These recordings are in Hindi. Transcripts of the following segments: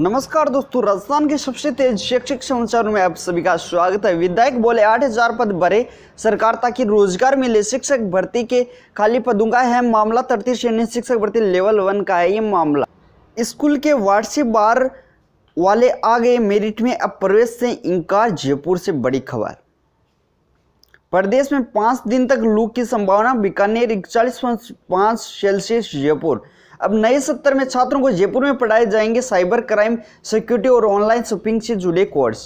नमस्कार दोस्तों राजस्थान के सबसे तेज शैक्षिक समाचारों में आप सभी का स्वागत है विधायक बोले आठ हजार पद भरे सरकार ताकि रोजगार मिले शिक्षक भर्ती के खाली पदों का है मामला तृतीय श्रेणी शिक्षक भर्ती लेवल वन का है ये मामला स्कूल के वार्ड से बार वाले आ गए मेरिट में अब प्रवेश से इनकार जयपुर से बड़ी खबर प्रदेश में पाँच दिन तक लू की संभावना बीकानेर इकचालीस पाँच सेल्सियस जयपुर अब नए सत्र में छात्रों को जयपुर में पढ़ाए जाएंगे साइबर क्राइम सिक्योरिटी और ऑनलाइन शॉपिंग से जुड़े कोर्स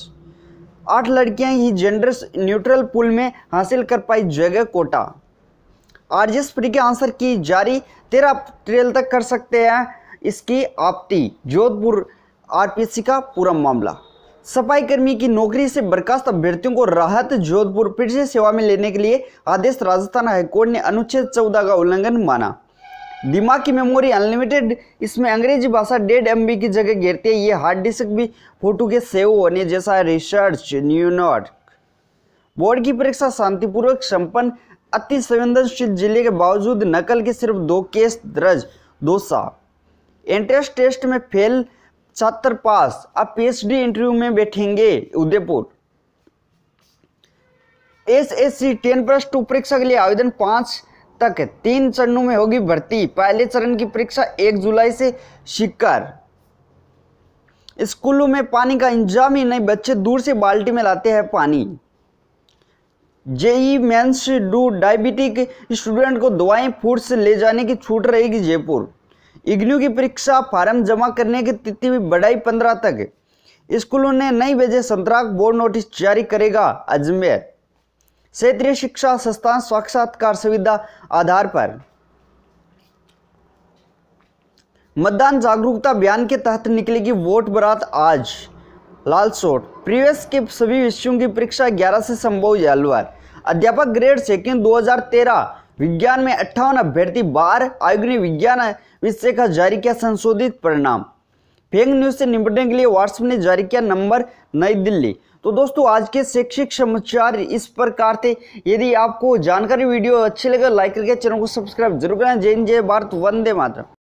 आठ लड़कियां ही जेंडर न्यूट्रल पुल में हासिल कर पाई जगह कोटा आरजीएस प्री के आंसर की जारी तेरह अप्रैल तक कर सकते हैं इसकी आपती जोधपुर आरपीसी का पूरा मामला सफाई कर्मी की नौकरी से बर्खास्त अभ्यर्थियों को राहत जोधपुर फिर से सेवा में लेने के लिए आदेश राजस्थान हाईकोर्ट ने अनुच्छेद चौदह का उल्लंघन माना दिमाग की मेमोरी अनलिमिटेड इसमें अंग्रेजी भाषा डेढ़ एम की जगह घेरती है ये हार्ड डिस्क भी फोटो के सेव होने जैसा रिसर्च न्यूयॉर्क बोर्ड की परीक्षा शांतिपूर्वक संपन्न अति संवेदनशील जिले के बावजूद नकल के सिर्फ दो केस दर्ज दो सा एंट्रेंस टेस्ट में फेल छात्र पास अब पीएचडी इंटरव्यू में बैठेंगे Udaipur SSC ten plus two परीक्षा के लिए आवेदन पांच तक तीन चरणों में होगी भर्ती पहले चरण की परीक्षा एक जुलाई से शिकार स्कूलों में पानी का इंतजाम ही नहीं बच्चे दूर से बाल्टी में लाते हैं पानी JEE mains do diabetic student को दवाएं फूड से ले जाने की छूट रहेगी जयपुर इग्नू की परीक्षा फार्म जमा करने की तिथि भी बढ़ाई पंद्रह तक स्कूलों ने नई वजह संतरा बोर्ड नोटिस जारी करेगा अजमेर क्षेत्रीय शिक्षा संस्थान साक्षात्कार सुविधा आधार पर मतदान जागरूकता अभियान के तहत निकलेगी वोट बरात आज लालसोट प्रीवियस के सभी विषयों की परीक्षा 11 से संभव अध्यापक ग्रेड सेकेंड 2013 विज्ञान में अट्ठावन अभ्यर्थी बार आयोग ने विज्ञान विषय का जारी किया संशोधित परिणाम फेक न्यूज से निपटने के लिए व्हाट्सएप ने जारी किया नंबर नई दिल्ली तो दोस्तों आज के शैक्षिक समाचार इस प्रकार थे यदि आपको जानकारी वीडियो अच्छी लगे लाइक करके चैनल को सब्सक्राइब जरूर करें जय जय भारत वंदे मातरम